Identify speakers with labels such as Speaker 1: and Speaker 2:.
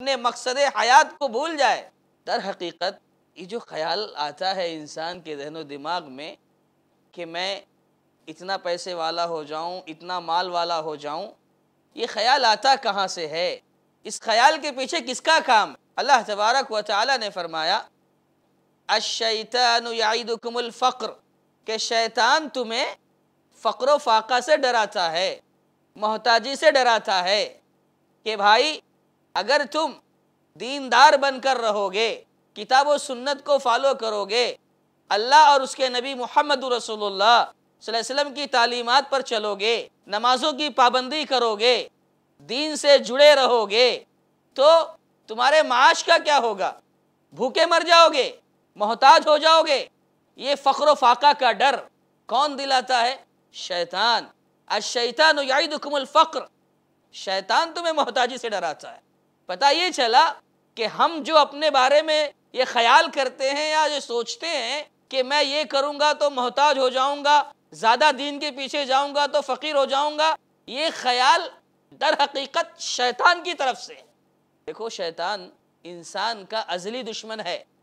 Speaker 1: अपने मकसद हयात को भूल जाए दर हकीकत ये जो ख्याल आता है इंसान के जहनो दिमाग में कि मैं इतना पैसे वाला हो जाऊं इतना माल वाला हो जाऊं ये ख्याल आता कहाँ से है इस ख्याल के पीछे किसका काम अल्लाह तबारक व ने फरमाया फ़क्र के शैतान तुम्हें फ़क्र फाका से डराता है मोहताजी से डराता है कि भाई अगर तुम दीनदार बनकर रहोगे किताब सुन्नत को फॉलो करोगे अल्लाह और उसके नबी मोहम्मद वसल्लम की तालीमत पर चलोगे नमाजों की पाबंदी करोगे दीन से जुड़े रहोगे तो तुम्हारे माश का क्या होगा भूखे मर जाओगे मोहताज हो जाओगे ये फ़ख्र फाका का डर कौन दिलाता है शैतान अशैतान यादुकमल फ़ख्र शैतान तुम्हें मोहताजी से डराता है पता ये चला कि हम जो अपने बारे में ये ख्याल करते हैं या जो सोचते हैं कि मैं ये करूँगा तो मोहताज हो जाऊँगा ज़्यादा दीन के पीछे जाऊँगा तो फ़कीर हो जाऊँगा ये ख्याल दर हकीकत शैतान की तरफ से देखो शैतान इंसान का अजली दुश्मन है